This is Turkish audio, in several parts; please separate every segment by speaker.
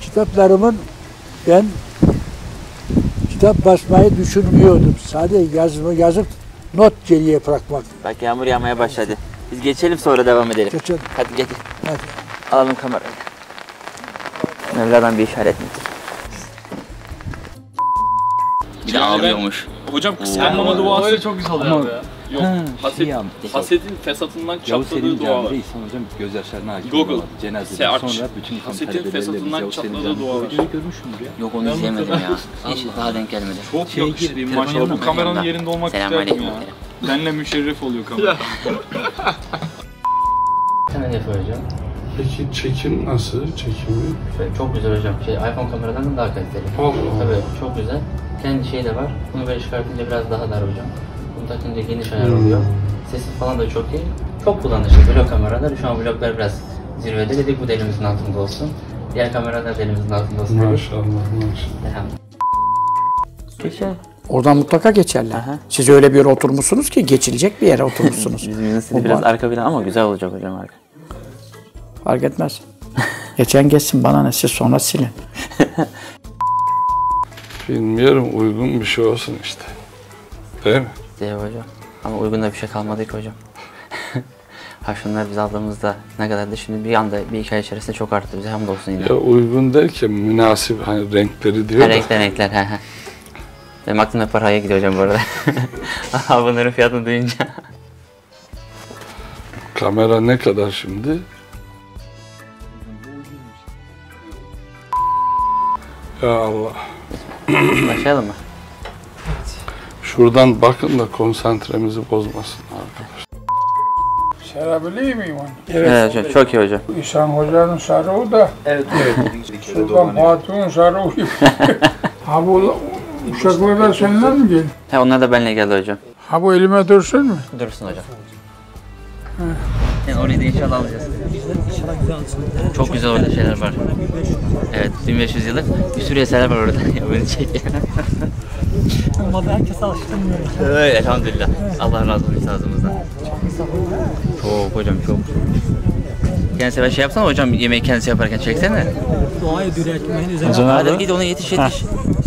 Speaker 1: kitaplarımın ben
Speaker 2: kitap basmayı düşünmüyordum. Sadece yazımı yazıp not geriye bırakmak.
Speaker 1: Bak yağmur yağmaya başladı. Biz geçelim sonra devam edelim. Geçelim. Hadi geçelim. Hadi. Alalım kamerayı. Mevla'dan bir işaret midir? Bir de ağlıyormuş. Hocam kıskanmama Ama duası öyle çok güzel oluyor ya. Yok, Ha, şey yapmış. hasetin
Speaker 2: fesatından Yavuz çatladığı Selim dua. Camii'de
Speaker 1: İhsan Hocam gözyaşlarına hakim Google, olamadı. Cenazeden search. sonra bütün İhsan Hasetin fesatından talebeleriyle çatladığı dua var. videoyu görmüşsündür ya. Yok onu izleyemedim ya. Hiç daha denk gelmedi. Çok Şey yakıştı gir, maşallah. Bu kameranın Yanına. yerinde olmak isterdim ya. Benle müşerref oluyor kamera. Sen ne soracaksın? Peki çekim nasıl? Çekimi? çok güzel hocam. Şey, iPhone kameradan da daha kaliteli. Allah Tabii çok güzel. Kendi şeyi de var. Bunu böyle çıkartınca biraz daha dar hocam. Bunu takınca geniş ayar hmm. oluyor. Sesi falan da çok iyi. Çok kullanışlı vlog kameralar. Şu an vloglar biraz zirvede dedik bu delimizin altında olsun. Diğer kameralar delimizin altında olsun. Maşallah maşallah. Geçer. Oradan mutlaka geçerler. Aha.
Speaker 2: Siz öyle bir yere oturmuşsunuz ki geçilecek bir yere oturmuşsunuz.
Speaker 1: Bizim biraz arka plan ama güzel olacak hocam arka.
Speaker 2: Fark etmez. Geçen geçsin bana ne siz sonra silin.
Speaker 1: Bilmiyorum uygun bir şey olsun işte. Değil mi? Değil hocam. Ama uygun da bir şey kalmadı ki hocam. ha şunlar biz aldığımızda ne kadar da şimdi bir anda bir iki ay içerisinde çok arttı bize hamdolsun yine. Ya uygun derken münasip hani renkleri diyor ha, da. Renkler renkler he he. Benim aklımda paraya gidiyor hocam bu arada. Bunların fiyatını duyunca. Kamera ne kadar şimdi? Ya Allah. Başlayalım mı? Şuradan bakın da konsantremizi bozmasın arkadaşlar.
Speaker 2: Şarabiliyor muyum onu? Evet, evet hocam, çok iyi hocam.
Speaker 1: İhsan Hoca'nın sarığı da. Evet, evet. Şuradan Fatih'in sarığı gibi. ha bu uşaklar da seninle mi geldi? He onlar da benimle geldi hocam. Ha bu elime dursun mu? Dursun hocam. He. Yani orayı da inşallah alacağız. Çok güzel orada şeyler var. Evet 1500 yıllık bir sürü eserler var orada. Şey. Beni çek. Olmadı herkes alıştırmıyor. Evet elhamdülillah. Allah razı olsun ağzımızdan. Çok hocam çok. Kendisi ben şey yapsana hocam yemeği kendisi yaparken çeksene. Dua ediyor ekmeğin üzerine. Hocam Hadi git ona yetiş yetiş. Heh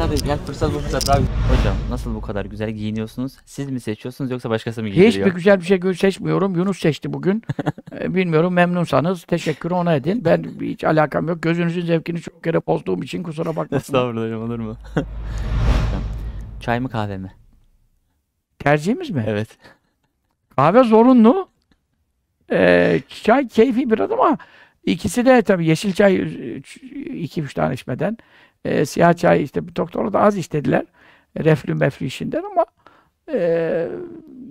Speaker 1: abi gel fırsat bu fırsat abi. Hocam nasıl bu kadar güzel giyiniyorsunuz? Siz mi seçiyorsunuz yoksa başkası mı giydiriyor? Hiçbir güzel bir
Speaker 2: şey seçmiyorum. Yunus seçti bugün. E, bilmiyorum memnunsanız teşekkür ona edin. Ben hiç alakam yok. Gözünüzün zevkini çok kere bozduğum için kusura bakmasın.
Speaker 1: Estağfurullah hocam olur mu? Çay mı kahve mi? Tercihimiz mi? Evet. Kahve
Speaker 2: zorunlu. Ee, çay keyfi bir biraz ama ikisi de tabii yeşil çay e, iki üç tane içmeden e, siyah çay işte bir doktora da az istediler, Reflü meflü işinden ama e,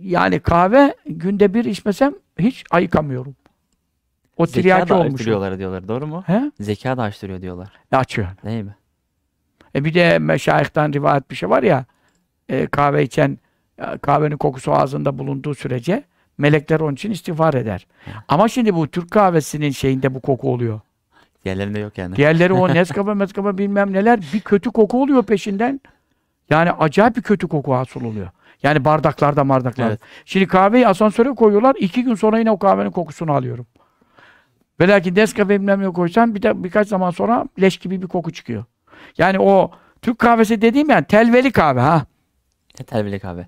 Speaker 2: yani kahve günde bir içmesem hiç ayıkamıyorum. O Zeka da açtırıyorlar
Speaker 1: diyorlar. Doğru mu? He? Zeka da açtırıyor diyorlar. E, açıyor. Değil mi?
Speaker 2: E bir de meşayihtan rivayet bir şey var ya e, kahve içen e, kahvenin kokusu ağzında bulunduğu sürece melekler onun için istiğfar eder. Ama şimdi bu Türk kahvesinin şeyinde bu koku oluyor.
Speaker 1: Diğerlerinde yok yani. Diğerleri o Nescafe,
Speaker 2: Nescafe bilmem neler bir kötü koku oluyor peşinden. Yani acayip bir kötü koku hasıl oluyor. Yani bardaklarda bardaklarda. Evet. Şimdi kahveyi asansöre koyuyorlar. iki gün sonra yine o kahvenin kokusunu alıyorum. Ve lakin bilmem ne koysan bir de birkaç zaman sonra leş gibi bir koku çıkıyor. Yani o Türk kahvesi dediğim yani telveli kahve ha. Telveli kahve.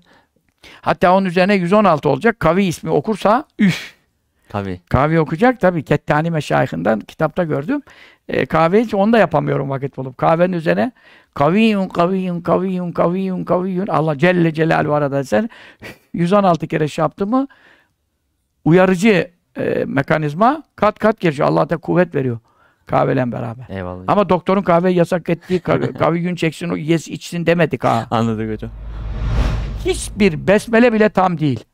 Speaker 2: Hatta onun üzerine 116 olacak. Kavi ismi okursa üf Tabii. Kahve okuyacak tabii. Kettani Meşayihinden kitapta gördüm. E, kahve hiç onu da yapamıyorum vakit bulup. Kahvenin üzerine kaviyun kaviyun kaviyun kaviyun kaviyun Allah Celle Celal var edersen 116 kere şey yaptı mı uyarıcı e, mekanizma kat kat geçiyor. Allah da kuvvet veriyor kahveyle beraber. Eyvallah. Ama doktorun kahve yasak ettiği kahve gün çeksin, o yes, içsin demedik ha. Anladık hocam. Hiçbir besmele bile tam değil.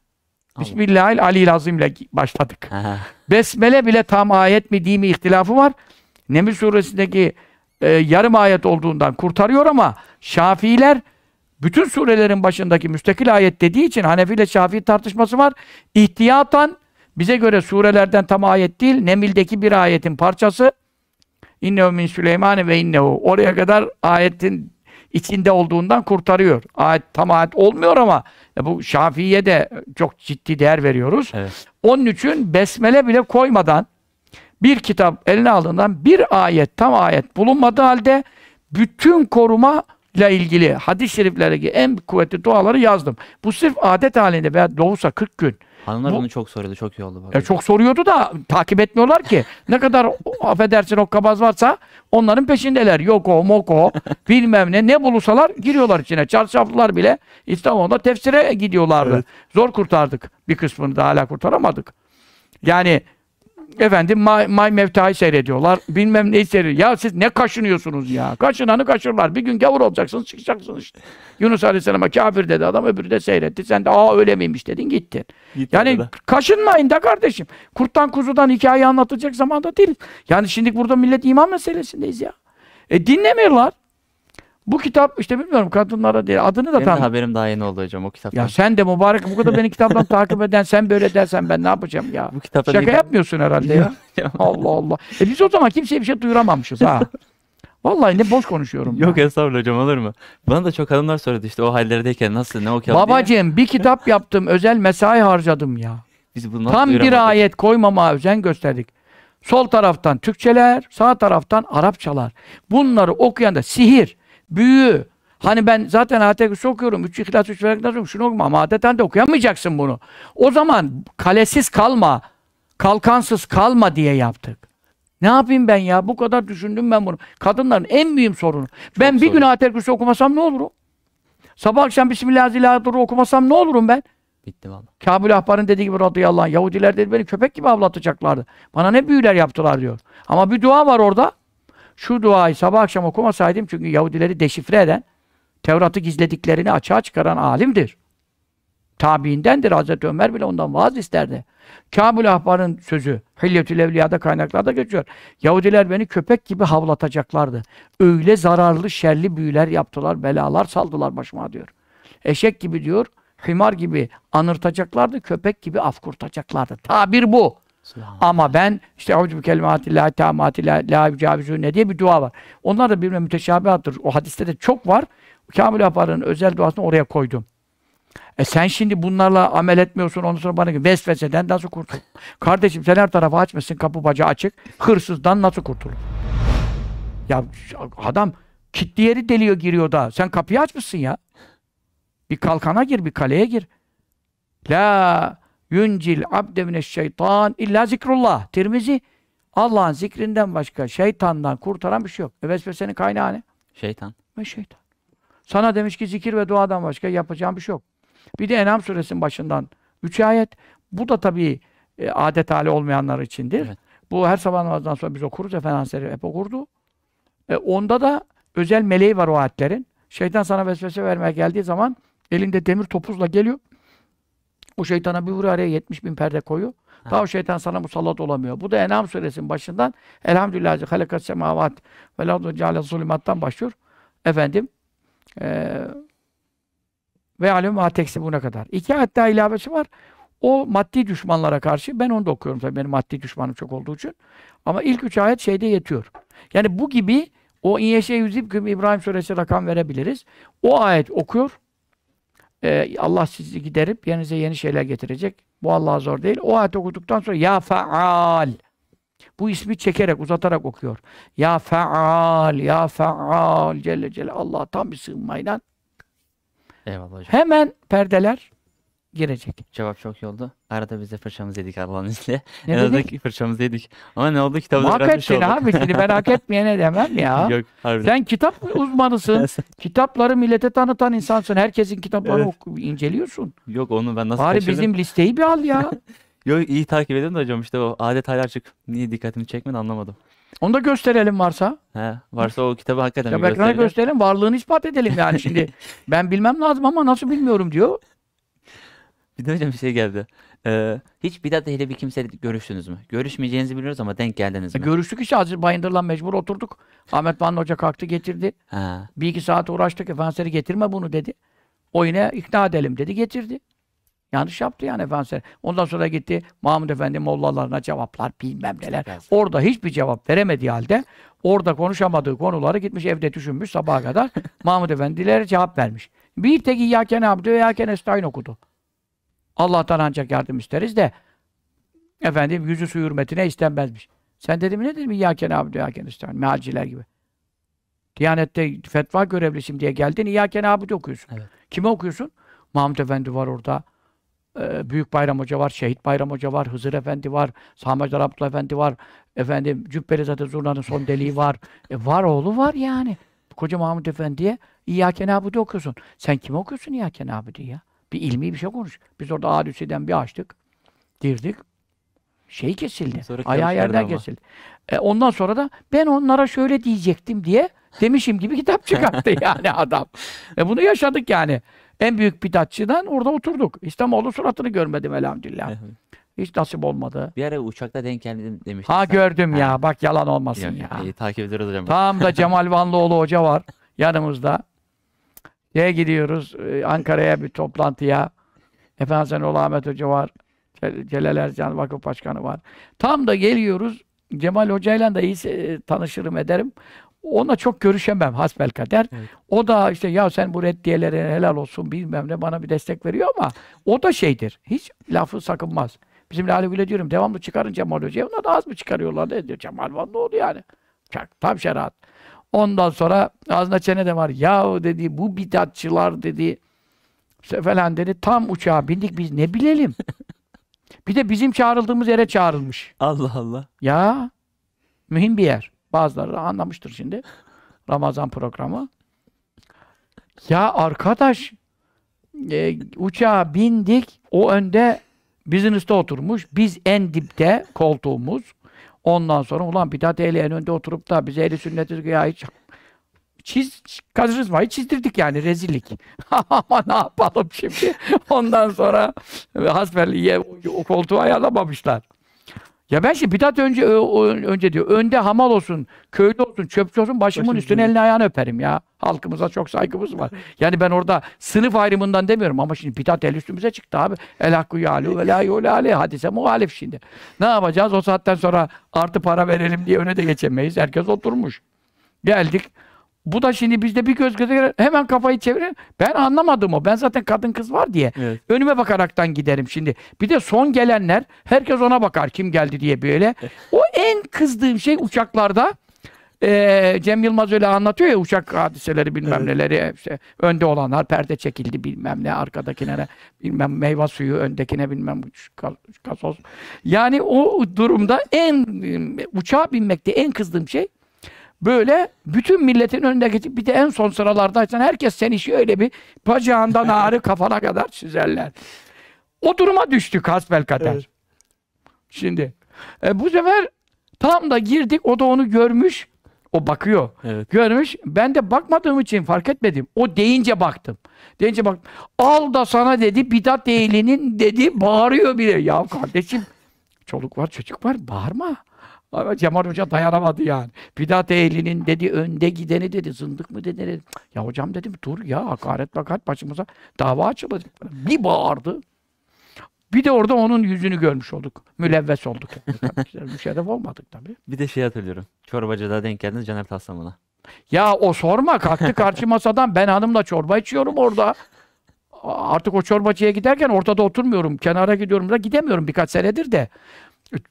Speaker 2: Bismillahil alil azim ile başladık. Aha. Besmele bile tam ayet mi değil mi ihtilafı var. Nemil suresindeki e, yarım ayet olduğundan kurtarıyor ama Şafiiler bütün surelerin başındaki müstakil ayet dediği için Hanefi ile Şafii tartışması var. İhtiyatan bize göre surelerden tam ayet değil, Nemil'deki bir ayetin parçası. İnnehu min Süleyman ve innehu. Oraya kadar ayetin içinde olduğundan kurtarıyor. Ayet tam ayet olmuyor ama e, bu Şafii'ye de çok ciddi değer veriyoruz. Evet. Onun için besmele bile koymadan bir kitap eline alından bir ayet, tam ayet bulunmadığı halde bütün koruma ile ilgili hadis-i şeriflerdeki en kuvvetli duaları yazdım. Bu sırf adet halinde veya doğusa 40 gün Hanımlar Bu- bunu
Speaker 1: çok soruyordu. Çok iyi oldu.
Speaker 2: bak. E çok soruyordu da takip etmiyorlar ki. Ne kadar affedersin o kabaz varsa onların peşindeler. Yok o, Yoko, o. bilmem ne ne bulursalar giriyorlar içine. Çarşaflılar bile İstanbul'da tefsire gidiyorlardı. Zor kurtardık bir kısmını da hala kurtaramadık. Yani efendim May, May Mevta'yı seyrediyorlar. Bilmem neyi seyrediyor. Ya siz ne kaşınıyorsunuz ya? Kaşınanı kaşırlar. Bir gün gavur olacaksınız, çıkacaksınız işte. Yunus Aleyhisselam'a kafir dedi adam, öbürü de seyretti. Sen de aa öyle miymiş dedin, gittin. Gittim yani da. kaşınmayın da kardeşim. Kurttan kuzudan hikaye anlatacak zamanda değil. Yani şimdi burada millet iman meselesindeyiz ya. E dinlemiyorlar. Bu kitap işte bilmiyorum kadınlara
Speaker 1: diye adını da Benim tam... haberim daha yeni oldu hocam o kitap. Ya
Speaker 2: sen de mübarek bu kadar beni kitaptan takip eden sen böyle dersen ben ne yapacağım ya? Bu kitapta Şaka bir... yapmıyorsun herhalde ya.
Speaker 1: Allah Allah.
Speaker 2: E biz o zaman kimseye bir şey duyuramamışız ha. Vallahi ne boş konuşuyorum.
Speaker 1: Yok ya. estağfurullah hocam olur mu? Bana da çok hanımlar söyledi işte o hallerdeyken nasıl ne okuyalım Babacığım
Speaker 2: bir kitap yaptım özel mesai harcadım ya.
Speaker 1: Biz bunu Tam bir
Speaker 2: ayet koymama özen gösterdik. Sol taraftan Türkçeler, sağ taraftan Arapçalar. Bunları okuyan da sihir büyüğü. Hani ben zaten Ateküs'ü okuyorum. Üç İhlas, üç Felak okuyorum. Şunu okuma ama adeten de okuyamayacaksın bunu. O zaman kalesiz kalma, kalkansız kalma diye yaptık. Ne yapayım ben ya? Bu kadar düşündüm ben bunu. Kadınların en büyük sorunu. Çok ben sorun. bir gün Ateküs'ü okumasam ne olurum? Sabah akşam Bismillahirrahmanirrahim okumasam ne olurum ben? Bitti valla. Kabul ahbarın dediği gibi radıyallahu anh. Yahudiler dedi beni köpek gibi avlatacaklardı. Bana ne büyüler yaptılar diyor. Ama bir dua var orada. Şu duayı sabah akşam okumasaydım çünkü Yahudileri deşifre eden, Tevrat'ı gizlediklerini açığa çıkaran alimdir. Tabiindendir. Hazreti Ömer bile ondan vaaz isterdi. Kabul Ahbar'ın sözü Hilyetül Evliya'da kaynaklarda geçiyor. Yahudiler beni köpek gibi havlatacaklardı. Öyle zararlı, şerli büyüler yaptılar, belalar saldılar başıma diyor. Eşek gibi diyor, himar gibi anırtacaklardı, köpek gibi afkurtacaklardı. Tabir bu. Ama ben işte Euzu bi kelimatillahi tammati la yucavizu ne diye bir dua var. Onlar da birbirine müteşabihattır. O hadiste de çok var. Kamil Apar'ın özel duasını oraya koydum. E sen şimdi bunlarla amel etmiyorsun ondan sonra bana vesveseden nasıl kurtul? Kardeşim sen her tarafı açmışsın kapı bacağı açık. Hırsızdan nasıl kurtulur? Ya adam kitli yeri deliyor giriyor da. Sen kapıyı açmışsın ya. Bir kalkana gir, bir kaleye gir. La Yuncil, abdemine şeytan illa zikrullah. Tirmizi Allah'ın zikrinden başka şeytandan kurtaran bir şey yok. E vesvesenin kaynağı ne? Şeytan. Ve şeytan. Sana demiş ki zikir ve duadan başka yapacağım bir şey yok. Bir de Enam suresinin başından 3 ayet. Bu da tabii e, adet hali olmayanlar içindir. Evet. Bu her sabah namazdan sonra biz okuruz. Efendimiz hep okurdu. E, onda da özel meleği var o ayetlerin. Şeytan sana vesvese vermeye geldiği zaman elinde demir topuzla geliyor. O şeytana bir vuruyor araya 70 bin perde koyuyor. Ha. Daha o şeytan sana musallat olamıyor. Bu da Enam suresinin başından Elhamdülillah Halekat semavat ve ladu ceale zulümattan başlıyor. Efendim e, ve alem ateksi buna kadar. İki ayet daha ilavesi var. O maddi düşmanlara karşı ben onu da okuyorum tabii benim maddi düşmanım çok olduğu için. Ama ilk üç ayet şeyde yetiyor. Yani bu gibi o İnyeşe Yüzip İbrahim suresi rakam verebiliriz. O ayet okuyor e, Allah sizi giderip yerinize yeni şeyler getirecek. Bu Allah'a zor değil. O ayet okuduktan sonra ya faal bu ismi çekerek, uzatarak okuyor. Ya faal, ya faal Celle Celle Allah tam bir sığınmayla.
Speaker 1: Eyvallah hocam. Hemen
Speaker 2: perdeler
Speaker 1: girecek. Cevap çok iyi oldu. Arada biz de fırçamızı yedik Allah'ın izniyle. Ne En dedik? fırçamızı yedik. Ama ne oldu kitabı da Muhakkak öğrenmiş seni olduk. abi seni merak
Speaker 2: etmeyene demem ya. Yok harbiden. Sen kitap uzmanısın. Kitapları millete tanıtan insansın. Herkesin kitaplarını Evet.
Speaker 1: oku- inceliyorsun. Yok onu ben nasıl Bari kaçırdım? bizim listeyi bir al ya. Yok iyi takip edin de hocam işte o adet hala açık. Niye dikkatimi çekmedi anlamadım.
Speaker 2: Onu da gösterelim varsa.
Speaker 1: He, varsa o kitabı hakikaten bir Kitap ekrana gösterelim.
Speaker 2: Varlığını ispat edelim yani şimdi. ben bilmem lazım ama nasıl bilmiyorum diyor.
Speaker 1: Bir de hocam bir şey geldi. Ee, hiç Bidat ehli bir kimseyle görüştünüz mü? Görüşmeyeceğinizi biliyoruz ama denk geldiniz e, mi? Görüştük işte Aziz Bayındır'la
Speaker 2: mecbur oturduk. Ahmet Van Hoca kalktı getirdi. Ha. Bir iki saat uğraştık. Efendisi getirme bunu dedi. O yine ikna edelim dedi getirdi. Yanlış yaptı yani Efendisi. Ondan sonra gitti Mahmud Efendi mollalarına cevaplar bilmem neler. Orada hiçbir cevap veremediği halde orada konuşamadığı konuları gitmiş evde düşünmüş sabaha kadar Mahmud Efendilere cevap vermiş. Bir tek İyyâken abdü ve İyyâken Estaîn okudu. Allah'tan ancak yardım isteriz de efendim yüzü su hürmetine istenmezmiş. Sen dedim ne dedim? İyâken abdü yâken istemen. Mealciler gibi. Diyanette fetva görevlisim diye geldin. İyâken abdü okuyorsun. Evet. Kime okuyorsun? Mahmut Efendi var orada. Ee, Büyük Bayram Hoca var, Şehit Bayram Hoca var, Hızır Efendi var, Sami Hacer Abdullah Efendi var, efendim Cübbeli Zade Zurna'nın son deliği var. E, var oğlu var yani. Koca Mahmut Efendi'ye İyâken abdü okuyorsun. Sen kime okuyorsun İyâken abdü ya? Bir ilmi bir şey konuş. Biz orada hadiseden bir açtık. dirdik, Şey kesildi. Sonra ayağı yerden ama. kesildi. E, ondan sonra da ben onlara şöyle diyecektim diye demişim gibi kitap çıkarttı yani adam. E, bunu yaşadık yani. En büyük bidatçıdan orada oturduk. İslamoğlu suratını görmedim elhamdülillah. Hiç nasip olmadı. Bir
Speaker 1: ara uçakta denk geldim demiştim.
Speaker 2: Ha sen. gördüm ha. ya. Bak yalan olmasın ya.
Speaker 1: ya. İyi, takip ediyoruz hocam. Tam da
Speaker 2: Cemal Vanlıoğlu hoca var yanımızda. Ya gidiyoruz e, Ankara'ya bir toplantıya. Efendim sen Ola Ahmet Hoca var. Celal Ercan Vakıf Başkanı var. Tam da geliyoruz. Cemal Hoca'yla da iyi e, tanışırım ederim. Ona çok görüşemem hasbel kader. Evet. O da işte ya sen bu reddiyelere helal olsun bilmem ne bana bir destek veriyor ama o da şeydir. Hiç lafı sakınmaz. Bizim Lale Gül'e diyorum devamlı çıkarın Cemal Hoca'ya. Onlar da az mı çıkarıyorlar? Ne diyor? Cemal var ne oldu yani? Çak, tam şeriat. Ondan sonra ağzına çene de var. Yahu dedi bu bidatçılar dedi falan dedi. Tam uçağa bindik biz ne bilelim. bir de bizim çağrıldığımız yere çağrılmış. Allah Allah. Ya mühim bir yer. Bazıları anlamıştır şimdi. Ramazan programı. Ya arkadaş e, uçağa bindik. O önde business'te oturmuş. Biz en dipte koltuğumuz. Ondan sonra ulan bidat ehli en önde oturup da bize eli sünnetiz ya hiç çiz, karizmayı çizdirdik yani rezillik. Ama ne yapalım şimdi? Ondan sonra e, hasbeliye o koltuğu ayarlamamışlar. Ya ben şimdi bidat önce ö, ö, önce diyor. Önde hamal olsun, köylü olsun, çöpçü olsun, başımın Başım üstüne elini ayağını öperim ya. Halkımıza çok saygımız var. Yani ben orada sınıf ayrımından demiyorum ama şimdi bidat el üstümüze çıktı abi. El hakku yalu ve la yule Hadise muhalif şimdi. Ne yapacağız? O saatten sonra artı para verelim diye öne de geçemeyiz. Herkes oturmuş. Geldik. Bu da şimdi bizde bir göz göze gelir, hemen kafayı çevirir. Ben anlamadım o. Ben zaten kadın kız var diye. Evet. Önüme bakaraktan giderim şimdi. Bir de son gelenler herkes ona bakar kim geldi diye böyle. O en kızdığım şey uçaklarda e, Cem Yılmaz öyle anlatıyor ya uçak hadiseleri bilmem evet. neleri işte önde olanlar perde çekildi bilmem ne arkadakilere bilmem meyve suyu öndekine bilmem kasos. Yani o durumda en e, uçağa binmekte en kızdığım şey Böyle bütün milletin önünde geçip bir de en son sıralardaysan herkes seni şöyle bir bacağından ağrı kafana kadar çizerler. O duruma düştük hasbelkader. Evet. Şimdi e, bu sefer tam da girdik o da onu görmüş. O bakıyor. Evet. Görmüş. Ben de bakmadığım için fark etmedim. O deyince baktım. Deyince baktım. Al da sana dedi bidat değilinin dedi bağırıyor bile. Ya kardeşim çoluk var çocuk var bağırma. Ama Cemal Hoca dayanamadı yani. Bidat ehlinin dedi önde gideni dedi zındık mı dedi. dedi. Ya hocam dedim dur ya hakaret bakat başımıza dava açıldı. Bir bağırdı. Bir de orada onun yüzünü görmüş olduk. Mülevves olduk. bir şey de olmadık
Speaker 1: tabii. Bir de şey hatırlıyorum. Çorbacıda denk geldiniz Caner Taslaman'a.
Speaker 2: Ya o sorma kalktı karşı masadan ben hanımla çorba içiyorum orada. Artık o çorbacıya giderken ortada oturmuyorum. Kenara gidiyorum da gidemiyorum birkaç senedir de.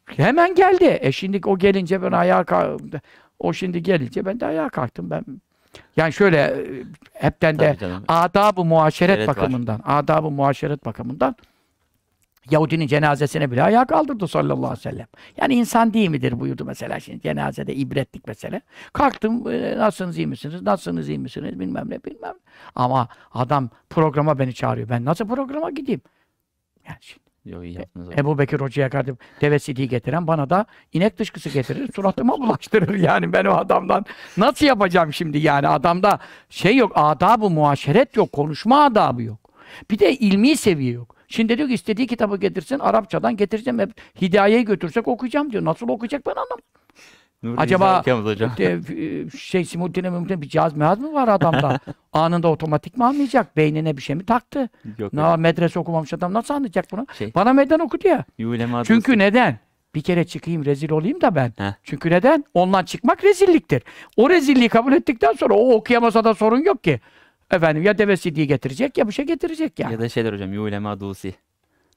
Speaker 2: Hemen geldi. E şimdi o gelince ben ayağa kalktım. O şimdi gelince ben de ayağa kalktım. Ben yani şöyle e, hepten de adab-ı muaşeret evet, bakımından, adab-ı muaşeret bakımından Yahudinin cenazesine bile ayağa kaldırdı sallallahu aleyhi ve sellem. Yani insan değil midir buyurdu mesela şimdi cenazede ibretlik mesela. Kalktım e, nasılsınız iyi misiniz, nasılsınız iyi misiniz bilmem ne bilmem. Ama adam programa beni çağırıyor. Ben nasıl programa gideyim? Yani şimdi
Speaker 1: Yo, iyi e, yaptınız. E, Ebu
Speaker 2: Bekir Hoca'ya kardeşim tevessidi getiren bana da inek dışkısı getirir, suratıma bulaştırır yani ben o adamdan. Nasıl yapacağım şimdi yani adamda şey yok, adabı muaşeret yok, konuşma adabı yok. Bir de ilmi seviye yok. Şimdi diyor ki istediği kitabı getirsin, Arapçadan getireceğim, hep hidayeye götürsek okuyacağım diyor. Nasıl okuyacak ben anlamadım.
Speaker 1: Nuri Acaba de,
Speaker 2: e, şey simultane mümkün bir cihaz mihaz mı var adamda? Anında otomatik mi anlayacak? Beynine bir şey mi taktı? Yok, Na, yok. Medrese okumamış adam nasıl anlayacak bunu? Şey, Bana meydan oku ya Çünkü neden? Bir kere çıkayım rezil olayım da ben. Heh. Çünkü neden? Ondan çıkmak rezilliktir. O rezilliği kabul ettikten sonra o okuyamasa da sorun yok ki. Efendim ya devesi diye getirecek ya bir şey getirecek ya. Yani. Ya
Speaker 1: da şeyler hocam yulema dusi.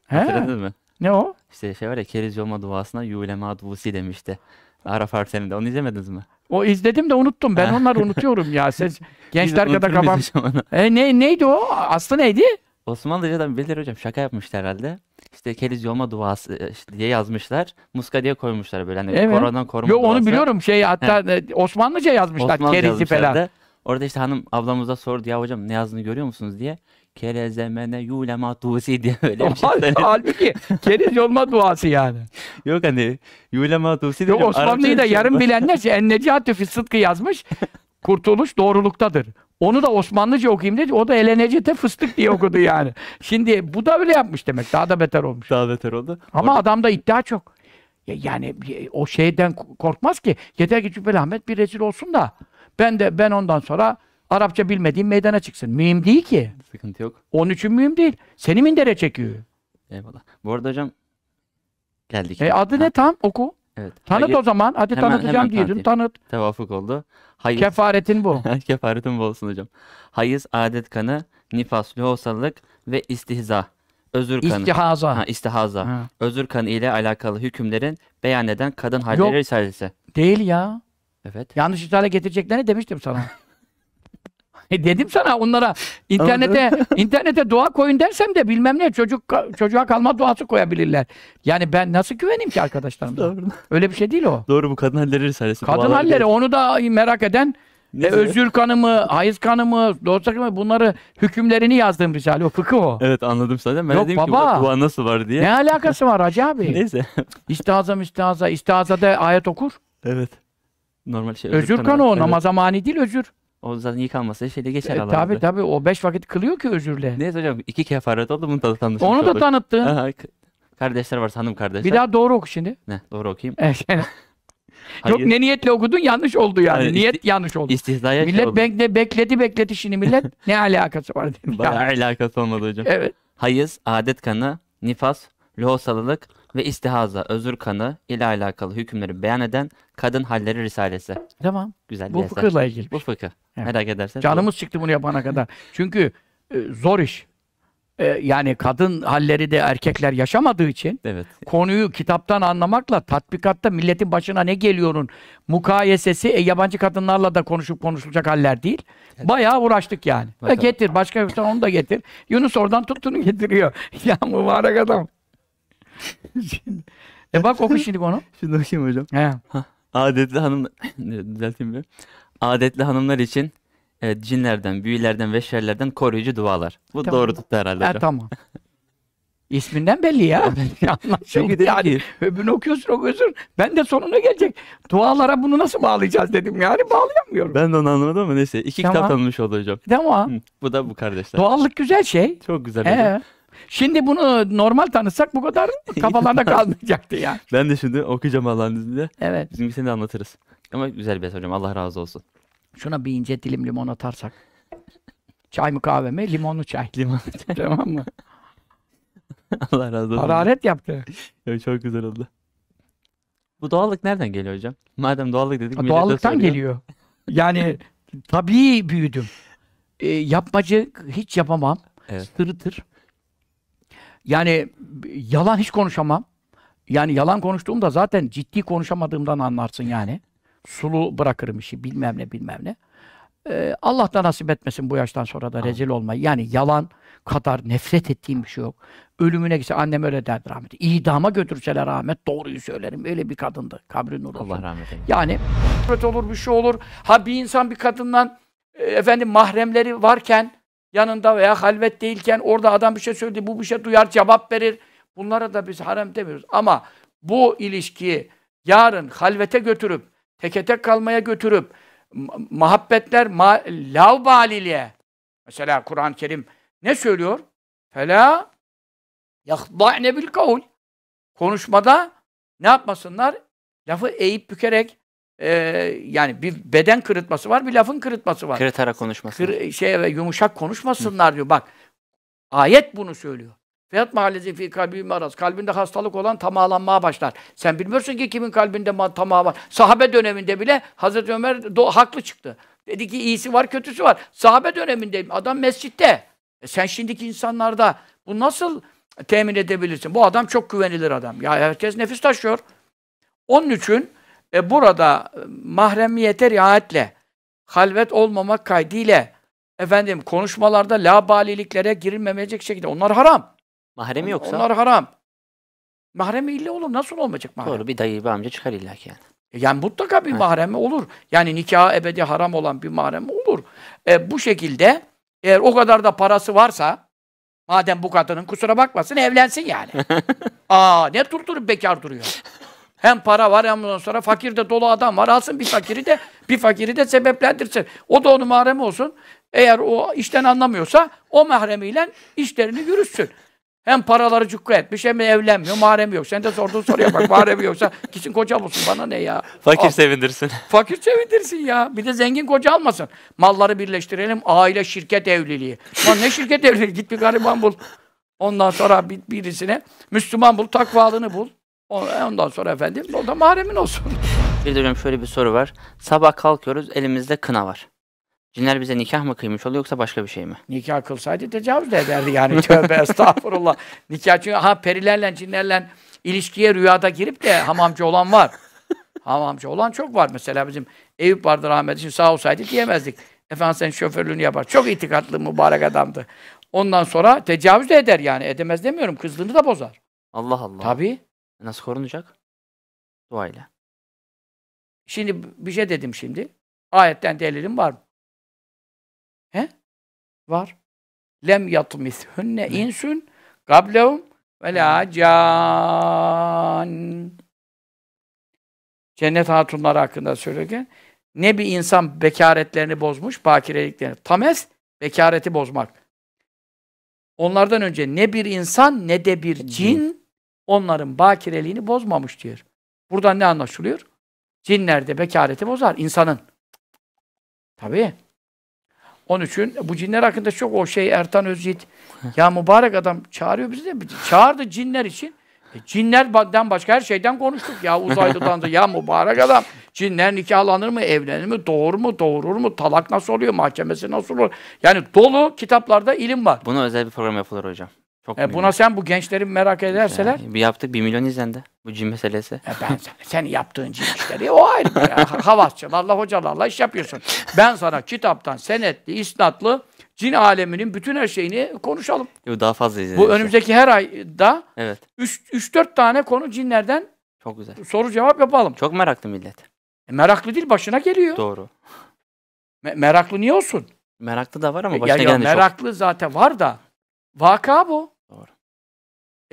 Speaker 1: Hatırladınız mı? Ne o? İşte şey var ya kerizci olma duasına yulema dusi demişti. Araf Arsenal'de. Onu izlemediniz mi?
Speaker 2: O izledim de unuttum. Ben onları unutuyorum ya. sen gençler kadar kafam. E, ne, neydi o?
Speaker 1: Aslı neydi? Osmanlıca'dan bilir hocam şaka yapmışlar herhalde. İşte keriz yolma duası e, diye yazmışlar. Muska diye koymuşlar böyle hani evet. koronadan koruma Yo, duası. onu biliyorum şey hatta e,
Speaker 2: Osmanlıca yazmışlar Osmanlıca kerizli falan.
Speaker 1: Orada işte hanım ablamıza sordu ya hocam ne yazdığını görüyor musunuz diye kerezemene yulema dusi diye öyle bir şey. Hal- söyledim. Halbuki keriz yolma duası yani. Yok hani yulema dusi Yok diyorum. Osmanlı'yı da Arapça yarım bilenler
Speaker 2: şey, en necatü fi yazmış. Kurtuluş doğruluktadır. Onu da Osmanlıca okuyayım dedi. O da elenecete fıstık diye okudu yani. Şimdi bu da öyle yapmış demek. Daha da beter olmuş. Daha beter oldu. Ama adamda iddia çok. Yani o şeyden korkmaz ki. Yeter ki Cübbeli Ahmet bir rezil olsun da ben de ben ondan sonra Arapça bilmediğin meydana çıksın. Mühim değil ki. Sıkıntı yok. Onun için mühim değil. Seni mindere çekiyor.
Speaker 1: Eyvallah. Bu arada hocam geldik. E, adı ha. ne
Speaker 2: tam? Oku.
Speaker 1: Evet. Tanıt Hayır. o zaman. Hadi hemen, tanıtacağım diyordun. Tanıt. Tevafuk oldu. Hayız. Kefaretin bu. Kefaretin bu olsun hocam. Hayız, adet kanı, nifas, lohusalık ve istihza. Özür kanı. İstihaza. Ha, istihaza. Ha. Özür kanı ile alakalı hükümlerin beyan eden kadın halleri Yok, risalesi.
Speaker 2: Değil ya. Evet. Yanlış ithale getireceklerini demiştim sana. E dedim sana onlara internete internete dua koyun dersem de bilmem ne çocuk çocuğa kalma duası koyabilirler. Yani ben nasıl güveneyim ki arkadaşlarım?
Speaker 1: Öyle bir şey değil o. Doğru bu kadın halleri sayesinde. Kadın halleri
Speaker 2: onu da merak eden ne e, özür kanımı, hayız kanımı, dosta kanımı bunları hükümlerini
Speaker 1: yazdığım risale o fıkıh o. Evet anladım zaten. Ben Yok, dedim baba, ki dua nasıl var diye. Ne
Speaker 2: alakası var Hacı abi? Neyse. İstihaza müstihaza. İstihazada ayet okur.
Speaker 1: Evet. Normal şey. Özür, özür kanı o. Evet. Namaza
Speaker 2: mani değil özür.
Speaker 1: O zaten yıkanmasaydı şeyde geçer E, tabi
Speaker 2: tabi o beş vakit kılıyor
Speaker 1: ki özürle. Neyse hocam iki kefaret oldu bunu da tanışmış Onu da tanıttın. kardeşler varsa hanım kardeşler. Bir daha doğru oku şimdi. Ne, doğru okuyayım. Çok şey- ne niyetle okudun yanlış oldu yani. Hayır, Niyet isti- yanlış oldu. istihdaya şey millet oldu.
Speaker 2: bekle, bekledi bekledi şimdi millet. ne alakası var dedim. Bayağı alakası olmadı hocam. Evet.
Speaker 1: Hayız, adet kanı, nifas, lohusalılık ve istihaza, özür kanı ile alakalı hükümleri beyan eden Kadın Halleri Risalesi. Tamam. Güzel Bu bir eser. fıkıhla ilgili. Bu şey. fıkıh. Evet. Merak ederseniz. Canımız
Speaker 2: çıktı bunu yapana kadar. Çünkü e, zor iş. E, yani kadın halleri de erkekler yaşamadığı için evet. konuyu kitaptan anlamakla tatbikatta milletin başına ne geliyorun mukayesesi e, yabancı kadınlarla da konuşup konuşulacak haller değil. Evet. Bayağı uğraştık yani. E, getir başka bir şey onu da getir. Yunus oradan tuttuğunu getiriyor. ya mübarek adam şimdi, e bak oku şimdi
Speaker 1: onu. Şimdi okuyayım hocam. He. Ha, adetli hanım düzelteyim bir. Adetli hanımlar için evet, cinlerden, büyülerden ve şerlerden koruyucu dualar. Bu tamam. doğru tuttu herhalde. E, tamam.
Speaker 2: İsminden belli ya. Anlaşıldı yani. Öbürünü okuyorsun okuyorsun. Ben de sonuna gelecek. Dualara bunu nasıl bağlayacağız dedim yani
Speaker 1: bağlayamıyorum. Ben de onu anlamadım ama neyse. İki tamam. kitap tanınmış oldu hocam. Tamam. Hı, bu da bu kardeşler. Doğallık güzel şey. Çok güzel. Ee? Hocam.
Speaker 2: Şimdi bunu normal tanısak bu kadar kafalarda kalmayacaktı
Speaker 1: ya. Ben de şimdi okuyacağım Allah'ın izniyle. Evet. Bizim Bizimkisini de anlatırız. Ama güzel bir eser hocam. Allah razı olsun.
Speaker 2: Şuna bir ince dilim limon atarsak. Çay mı kahve mi? Limonlu
Speaker 1: çay. Limonlu çay. tamam mı? Allah razı olsun. Hararet yaptı. ya çok güzel oldu. Bu doğallık nereden geliyor hocam? Madem doğallık dedik. Ha, doğallıktan geliyor.
Speaker 2: Yani tabii büyüdüm. E, yapmacı hiç yapamam. Evet. Tırı yani yalan hiç konuşamam. Yani yalan konuştuğumda zaten ciddi konuşamadığımdan anlarsın yani. Sulu bırakırım işi bilmem ne bilmem ne. Ee, Allah da nasip etmesin bu yaştan sonra da rezil olmayı. Yani yalan kadar nefret ettiğim bir şey yok. Ölümüne gitse annem öyle derdi rahmet. İdama götürseler rahmet doğruyu söylerim. Öyle bir kadındı. Kabri nur olsun. Allah rahmet eylesin. Yani olur bir şey olur. Ha bir insan bir kadından e, efendim mahremleri varken yanında veya halvet değilken orada adam bir şey söyledi, bu bir şey duyar, cevap verir. Bunlara da biz harem demiyoruz. Ama bu ilişkiyi yarın halvete götürüp, teke tek kalmaya götürüp, muhabbetler ma lavbaliliğe. Mesela Kur'an-ı Kerim ne söylüyor? Fela yahda'ne bil kavl. Konuşmada ne yapmasınlar? Lafı eğip bükerek e, yani bir beden kırıtması var, bir lafın kırıtması var.
Speaker 1: Kırıtarak konuşmasın. Kır,
Speaker 2: şey, yumuşak konuşmasınlar Hı. diyor. Bak ayet bunu söylüyor. Fiyat mahallesi, fi kalbi maraz. Kalbinde hastalık olan tamahlanmaya başlar. Sen bilmiyorsun ki kimin kalbinde tamah var. Sahabe döneminde bile Hazreti Ömer do haklı çıktı. Dedi ki iyisi var kötüsü var. Sahabe döneminde adam mescitte. E sen şimdiki insanlarda bu nasıl temin edebilirsin? Bu adam çok güvenilir adam. Ya herkes nefis taşıyor. Onun için e burada e, mahremiyete riayetle, halvet olmamak kaydıyla, efendim konuşmalarda labaliliklere girilmemeyecek şekilde. Onlar haram.
Speaker 1: Mahremi yoksa? Onlar
Speaker 2: haram. Mahremi illa olur. Nasıl olmayacak mahrem?
Speaker 1: Doğru bir dayı bir amca çıkar illa ki yani. E, yani mutlaka bir evet. mahremi olur. Yani
Speaker 2: nikah ebedi haram olan bir mahremi olur. E, bu şekilde eğer o kadar da parası varsa madem bu kadının kusura bakmasın evlensin yani. Aa ne durdurup bekar duruyor. Hem para var hem ondan sonra fakir de dolu adam var. Alsın bir fakiri de bir fakiri de sebeplendirsin. O da onu mahrem olsun. Eğer o işten anlamıyorsa o mahremiyle işlerini yürütsün. Hem paraları cukka etmiş hem de evlenmiyor. mahremi yok. Sen de sorduğun soruya bak. mahremi yoksa gitsin koca bulsun. Bana ne ya? Fakir Al. Ah.
Speaker 1: sevindirsin.
Speaker 2: Fakir sevindirsin ya. Bir de zengin koca almasın. Malları birleştirelim. Aile şirket evliliği. Lan ne şirket evliliği? Git bir gariban bul. Ondan sonra bir, birisine Müslüman bul. Takvalını bul.
Speaker 1: Ondan sonra efendim o da maharemin olsun. Bir de hocam şöyle bir soru var. Sabah kalkıyoruz elimizde kına var. Cinler bize nikah mı kıymış oluyor yoksa başka bir şey mi? Nikah kılsaydı
Speaker 2: tecavüz de ederdi yani. Tövbe estağfurullah. Nikah çünkü ha perilerle cinlerle ilişkiye rüyada girip de hamamcı olan var. hamamcı olan çok var. Mesela bizim Eyüp vardı rahmetli. için sağ olsaydı diyemezdik. Efendim sen şoförlüğünü yapar. Çok itikatlı mübarek adamdı. Ondan sonra tecavüz de eder yani. Edemez demiyorum. Kızlığını da bozar. Allah Allah. Tabii. Nasıl korunacak? Duayla. Şimdi bir şey dedim şimdi. Ayetten delilim var mı? He? Var. Lem yatmis hünne insun. gablehum ve la can. Cennet hatunları hakkında söylerken ne bir insan bekaretlerini bozmuş, bakireliklerini. Tames, bekareti bozmak. Onlardan önce ne bir insan ne de bir cin onların bakireliğini bozmamış diyor. Buradan ne anlaşılıyor? Cinler de bekareti bozar insanın. Tabii. Onun için bu cinler hakkında çok o şey Ertan Özyiğit ya mübarek adam çağırıyor bizi de çağırdı cinler için. E, cinlerden başka her şeyden konuştuk ya uzaylıdan da ya mübarek adam cinler nikahlanır mı evlenir mi doğur mu doğurur mu talak nasıl oluyor mahkemesi nasıl olur yani dolu kitaplarda ilim var.
Speaker 1: Bunu özel bir program yapılır hocam. Çok e, buna
Speaker 2: sen bu gençlerin merak ederseler...
Speaker 1: Ya, bir yaptık bir milyon izlendi bu cin meselesi. E ben sen,
Speaker 2: sen yaptığın cin işleri o ayrı. ya. Havasçılarla, hocalarla iş yapıyorsun. Ben sana kitaptan, senetli, isnatlı cin aleminin bütün her şeyini konuşalım.
Speaker 1: Yo, daha fazla izleyelim. Bu önümüzdeki
Speaker 2: her ayda evet. Üç dört tane konu cinlerden
Speaker 1: Çok güzel. soru cevap yapalım. Çok meraklı millet. E, meraklı değil başına geliyor.
Speaker 2: Doğru. Me- meraklı niye olsun? Meraklı da var ama e, başına ya, ya, Meraklı çok... zaten var da vaka bu.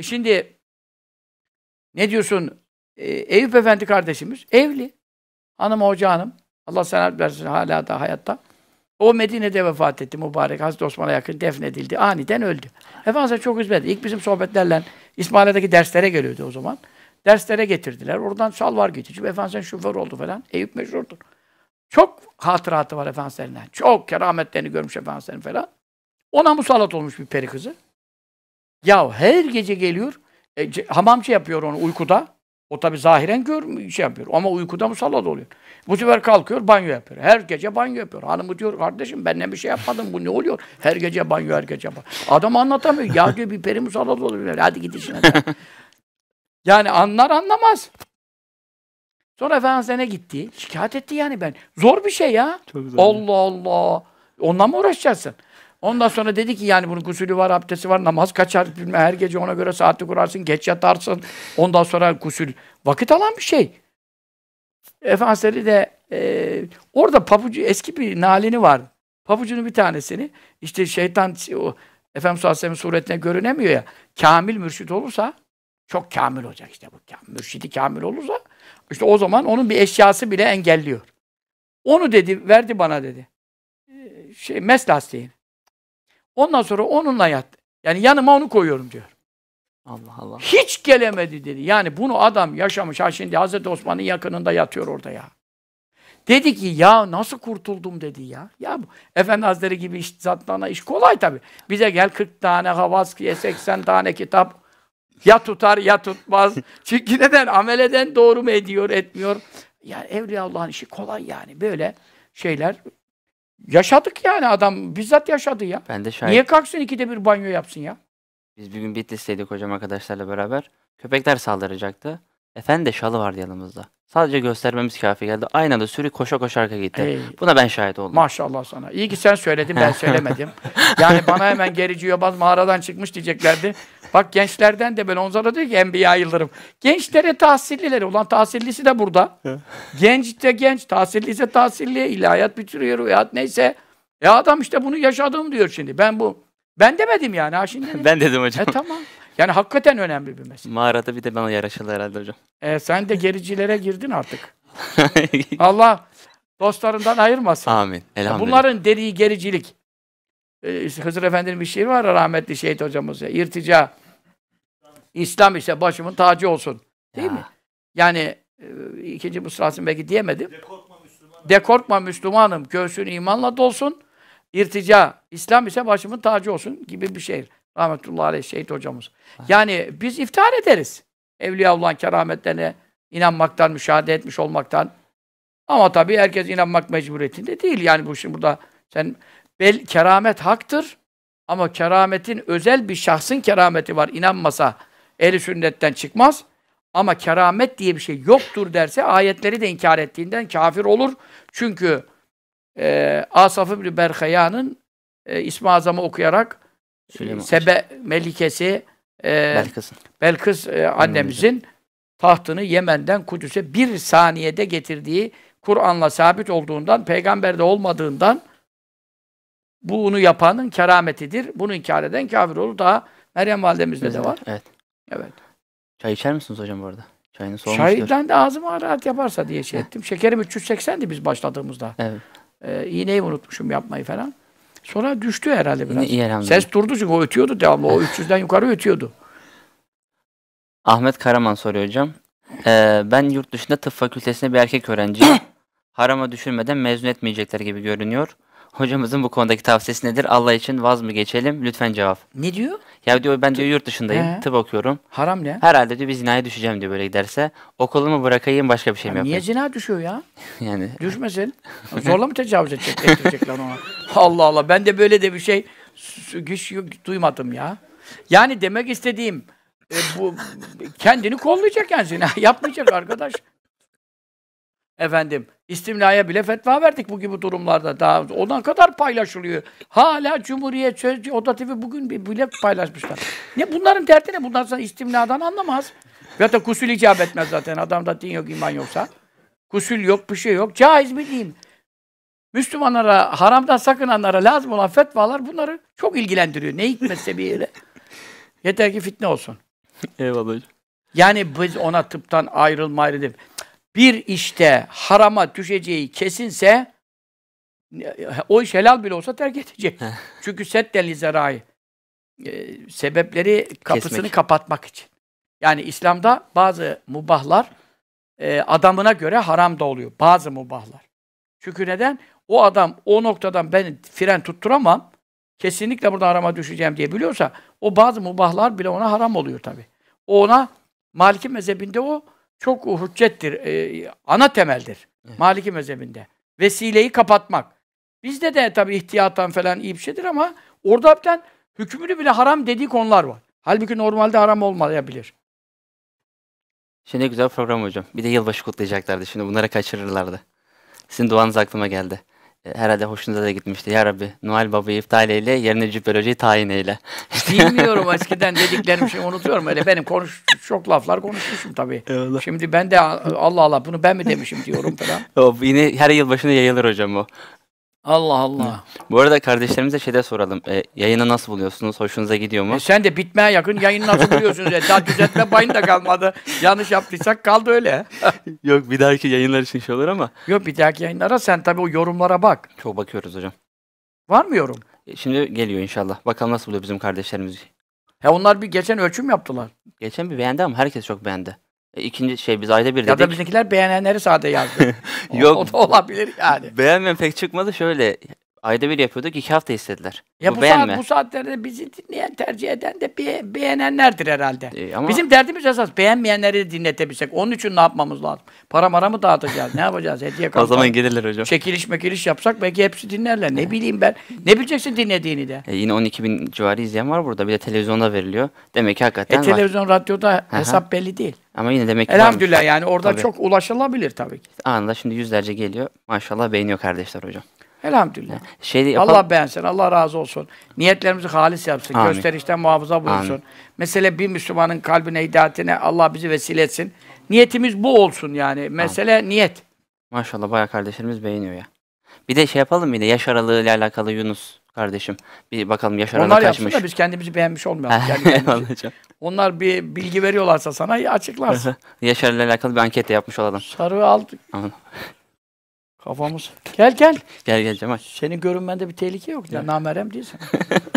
Speaker 2: E şimdi ne diyorsun? E, Eyüp Efendi kardeşimiz evli. Hanım Hoca Allah selam versin hala da hayatta. O Medine'de vefat etti mübarek. Hazreti Osman'a yakın defnedildi. Aniden öldü. Efendimiz çok hizmet İlk bizim sohbetlerle İsmail'deki derslere geliyordu o zaman. Derslere getirdiler. Oradan salvar gitti. Çünkü Efendimiz şoför oldu falan. Eyüp meşhurdur. Çok hatıratı var Efendimiz'lerinden. Çok kerametlerini görmüş Efendimiz'lerin falan. Ona musallat olmuş bir peri kızı. Ya her gece geliyor, e, hamamcı şey yapıyor onu uykuda. O tabi zahiren görmüyor, şey yapıyor. Ama uykuda musallat oluyor. Bu sefer kalkıyor, banyo yapıyor. Her gece banyo yapıyor. Hanımı diyor, kardeşim ben ne bir şey yapmadım. Bu ne oluyor? Her gece banyo, her gece banyo. Adam anlatamıyor. Ya diyor bir peri musallat oluyor. Hadi git işine. yani anlar anlamaz. Sonra Efendimiz gitti? Şikayet etti yani ben. Zor bir şey ya. Allah Allah. Onunla mı uğraşacaksın? Ondan sonra dedi ki yani bunun gusülü var, abdesti var, namaz kaçar, bilme, her gece ona göre saati kurarsın, geç yatarsın. Ondan sonra gusül vakit alan bir şey. Efendisi de e, orada papucu eski bir nalini var. Papucunun bir tanesini işte şeytan o Efendimiz Aleyhisselam'ın suretine görünemiyor ya. Kamil mürşit olursa çok kamil olacak işte bu. Mürşidi kamil olursa işte o zaman onun bir eşyası bile engelliyor. Onu dedi, verdi bana dedi. E, şey, mes lastiği. Ondan sonra onunla yattı. Yani yanıma onu koyuyorum diyor. Allah Allah. Hiç gelemedi dedi. Yani bunu adam yaşamış. Ha şimdi Hazreti Osman'ın yakınında yatıyor orada ya. Dedi ki ya nasıl kurtuldum dedi ya. Ya bu Efendi Hazretleri gibi iş, zatlarına iş kolay tabi. Bize gel 40 tane havas, 80 tane kitap. Ya tutar ya tutmaz. Çünkü neden? Ameleden doğru mu ediyor, etmiyor? Yani Evliya Allah'ın işi kolay yani. Böyle şeyler Yaşadık yani adam bizzat yaşadı ya. Ben de şahit. Niye kalksın ikide bir banyo yapsın ya?
Speaker 1: Biz bir gün Bitlis'teydik hocam arkadaşlarla beraber. Köpekler saldıracaktı. Efendi de şalı vardı yanımızda. Sadece göstermemiz kafi geldi. Aynada sürü koşa koşa arka gitti. Ey. Buna ben şahit oldum.
Speaker 2: Maşallah sana. İyi ki sen söyledin ben söylemedim. yani bana hemen gerici yobaz mağaradan çıkmış diyeceklerdi. Bak gençlerden de böyle onlara diyor ki Enbiya Yıldırım. Gençlere tahsillileri. Ulan tahsillisi de burada. genç de genç. Tahsilliyse tahsilli. İlahiyat bitiriyor. Uyat neyse. E adam işte bunu yaşadım diyor şimdi. Ben bu. Ben demedim yani ha şimdi.
Speaker 1: ben dedim hocam. E
Speaker 2: tamam. Yani hakikaten önemli bir
Speaker 1: mesele. Mağarada bir de bana yaraşıldı herhalde hocam.
Speaker 2: E, sen de gericilere girdin artık.
Speaker 1: Allah
Speaker 2: dostlarından ayırmasın. Amin. Elhamdülillah. Bunların deliği gericilik. Ee, Hızır Efendi'nin bir şiiri var rahmetli şehit hocamız. İrtica. İslam ise başımın tacı olsun. Değil ya. mi? Yani e, ikinci Mısra'sını belki diyemedim. De korkma, Müslüman. De korkma Müslümanım. Göğsün imanla dolsun. İrtica. İslam ise başımın tacı olsun gibi bir şehir. Rahmetullahi aleyh şehit hocamız. Yani biz iftihar ederiz. Evliya Evliyaullah'ın kerametlerine inanmaktan, müşahede etmiş olmaktan. Ama tabii herkes inanmak mecburiyetinde değil. Yani bu şimdi burada sen bel keramet haktır ama kerametin özel bir şahsın kerameti var. İnanmasa eli sünnetten çıkmaz. Ama keramet diye bir şey yoktur derse ayetleri de inkar ettiğinden kafir olur. Çünkü e, Asaf İbni Berkaya'nın e, İsmi Azam'ı okuyarak Süleyman Sebe Melikesi e, Belkıs, e, annemizin tahtını Yemen'den Kudüs'e bir saniyede getirdiği Kur'an'la sabit olduğundan, peygamberde olmadığından bunu yapanın kerametidir. Bunu inkar eden kafir olur. Daha Meryem validemizde Bizim, de var.
Speaker 1: Evet. Evet. Çay içer misiniz hocam bu arada? Çayını soğumuştur. Çaydan
Speaker 2: da ağzıma rahat yaparsa diye şey ettim. Şekerim 380'di biz başladığımızda. Evet. Ee, iğneyi unutmuşum yapmayı falan. Sonra düştü herhalde biraz. İyi elhamdülillah. Ses durdu çünkü o ötüyordu devamlı. O 300'den yukarı ötüyordu.
Speaker 1: Ahmet Karaman soruyor hocam. Ee, ben yurt dışında tıp fakültesinde bir erkek öğrenci harama düşürmeden mezun etmeyecekler gibi görünüyor. Hocamızın bu konudaki tavsiyesi nedir? Allah için vaz mı geçelim? Lütfen cevap. Ne diyor? Ya diyor ben diyor yurt dışındayım. He. Tıp okuyorum. Haram ne? Herhalde diyor biz zinaya düşeceğim diyor böyle giderse. Okulumu bırakayım başka bir şey mi yapayım? Niye
Speaker 2: zina düşüyor ya? yani. Düşmesin. Zorla mı tecavüz edecek, ettirecekler ona? Allah Allah ben de böyle de bir şey güç duymadım ya. Yani demek istediğim e, bu kendini kollayacak yani zina yapmayacak arkadaş efendim istimlaya bile fetva verdik bu gibi durumlarda. Daha ondan kadar paylaşılıyor. Hala Cumhuriyet Sözcü Oda bugün bir bile paylaşmışlar. Ne bunların derdi ne? Bunlar sana istimladan anlamaz. Ya da kusül icap etmez zaten. Adamda din yok, iman yoksa. Kusül yok, bir şey yok. Caiz mi diyeyim? Müslümanlara, haramdan sakınanlara lazım olan fetvalar bunları çok ilgilendiriyor. Ne hikmetse bir yere. Yeter ki fitne olsun. Eyvallah hocam. Yani biz ona tıptan ayrılma ayrı değil bir işte harama düşeceği kesinse o iş helal bile olsa terk edecek. Çünkü setten lizerayı e, sebepleri kapısını Kesmek. kapatmak için. Yani İslam'da bazı mubahlar e, adamına göre haram da oluyor. Bazı mubahlar. Çünkü neden? O adam o noktadan ben fren tutturamam. Kesinlikle burada harama düşeceğim diye biliyorsa o bazı mubahlar bile ona haram oluyor tabi. O ona Maliki mezhebinde o çok hüccettir, e, ana temeldir. Evet. Maliki mezhebinde. Vesileyi kapatmak. Bizde de tabii ihtiyattan falan iyi bir şeydir ama orada hepten hükmünü bile haram dediği konular var. Halbuki normalde haram olmayabilir.
Speaker 1: Şimdi güzel program hocam. Bir de yılbaşı kutlayacaklardı. Şimdi bunları kaçırırlardı. Sizin duanız aklıma geldi. E, herhalde hoşunuza da gitmişti. Ya Rabbi Noel Baba'yı iptal eyle, yerine cübbelociyi tayin eyle. Bilmiyorum eskiden
Speaker 2: dediklerimi şimdi unutuyorum öyle. Benim konuş çok laflar konuşmuşum tabii. Eyvallah. Şimdi ben de Allah Allah bunu ben mi demişim diyorum falan.
Speaker 1: O yine her yıl başında yayılır hocam o. Allah Allah. Bu arada kardeşlerimize şey de soralım. E, yayını nasıl buluyorsunuz? Hoşunuza gidiyor mu? E sen
Speaker 2: de bitmeye yakın yayını nasıl buluyorsunuz? E, daha düzeltme bayın da kalmadı. Yanlış
Speaker 1: yaptıysak kaldı öyle. Yok bir dahaki yayınlar için şey olur ama. Yok bir dahaki yayınlara sen tabii o yorumlara bak. Çok bakıyoruz hocam. Var mı yorum? E, şimdi geliyor inşallah. Bakalım nasıl buluyor bizim kardeşlerimiz. He onlar bir geçen ölçüm yaptılar. Geçen bir beğendi ama herkes çok beğendi. E, ikinci şey biz ayda bir dedik. Ya da
Speaker 2: bizimkiler beğenenleri sade yazdı.
Speaker 1: Yok. O, da olabilir yani. beğenmeyen pek çıkmadı şöyle. Ayda bir yapıyorduk iki hafta istediler. Ya bu, bu, saat, bu
Speaker 2: saatlerde bizi dinleyen tercih eden de be, beğenenlerdir herhalde. E, ama... Bizim derdimiz esas beğenmeyenleri dinletebilsek. Onun için ne yapmamız lazım? Para mara mı dağıtacağız? ne yapacağız? Hediye kalkan. O zaman gelirler hocam. Çekiliş mekiliş yapsak belki hepsi dinlerler. Ne e. bileyim ben. Ne bileceksin dinlediğini de.
Speaker 1: E, yine 12 bin civarı izleyen var burada. Bir de televizyonda veriliyor. Demek ki hakikaten e, televizyon,
Speaker 2: var. radyoda hesap belli değil.
Speaker 1: Ama yine demek ki Elhamdülillah varmış. yani orada tabii. çok
Speaker 2: ulaşılabilir tabii ki.
Speaker 1: Anında şimdi yüzlerce geliyor. Maşallah beğeniyor kardeşler hocam. Elhamdülillah. Şey yapalım. Allah
Speaker 2: beğensin, Allah razı olsun. Niyetlerimizi halis yapsın, Amin. gösterişten muhafaza bulunsun. Amin. Mesele bir Müslümanın kalbine, hidayetine Allah bizi vesile etsin. Niyetimiz bu olsun yani. Mesele Amin. niyet.
Speaker 1: Maşallah bayağı kardeşlerimiz beğeniyor ya. Bir de şey yapalım bir de yaş aralığı ile alakalı Yunus kardeşim. Bir bakalım Yaşar Onlar kaçmış. Onlar yapsın da biz
Speaker 2: kendimizi beğenmiş olmayalım. yani Onlar bir bilgi veriyorlarsa sana ya açıklarsın.
Speaker 1: Yaşar'la alakalı bir anket de yapmış olalım. Sarığı aldık. Kafamız. Gel gel. Gel gel Cemal.
Speaker 2: Senin görünmende bir tehlike yok. Ya, namerem değilsin.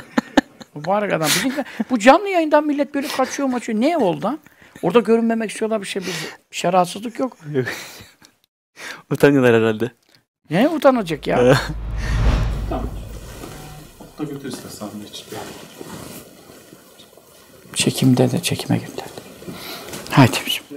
Speaker 2: Mübarek adam. Bizim, bu canlı yayından millet böyle kaçıyor maçıyor. Ne oldu lan? Orada görünmemek istiyorlar bir şey. Bir, bir şey rahatsızlık yok.
Speaker 1: Utanıyorlar herhalde. Ne utanacak ya? tamam
Speaker 2: da götür istersen çıkıyor. Çekimde de çekime gönderdi. Haydi.